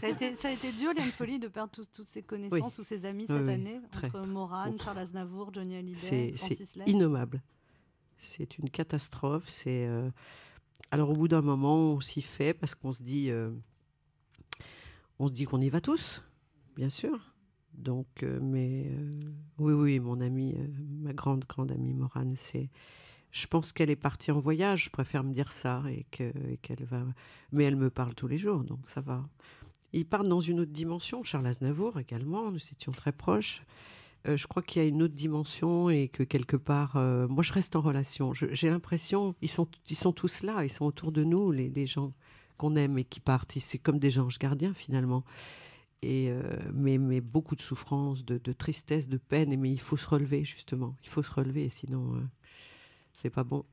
Ça a été, ça a été dur, Liane Folie, de perdre toutes ses connaissances ou ses amis cette année, entre Morane, Charles Aznavour, Johnny Hallyday, Francis C'est innommable. C'est une catastrophe. C'est euh, Alors, au bout d'un moment, on s'y fait parce qu'on se dit... Euh, on se dit qu'on y va tous, bien sûr. Donc, euh, mais oui, oui, mon amie, ma grande, grande amie Morane, c'est. Je pense qu'elle est partie en voyage, je préfère me dire ça, et qu'elle va. Mais elle me parle tous les jours, donc ça va ils partent dans une autre dimension. Charles Aznavour également, nous étions très proches. Euh, je crois qu'il y a une autre dimension et que quelque part, euh, moi je reste en relation. J'ai l'impression, ils sont, ils sont tous là, ils sont autour de nous, les, gens qu'on aime et qui partent. C'est comme des anges gardiens finalement. Et euh, mais, beaucoup de souffrance, de, de, tristesse, de peine. Mais il faut se relever justement. Il faut se relever, sinon c'est pas bon.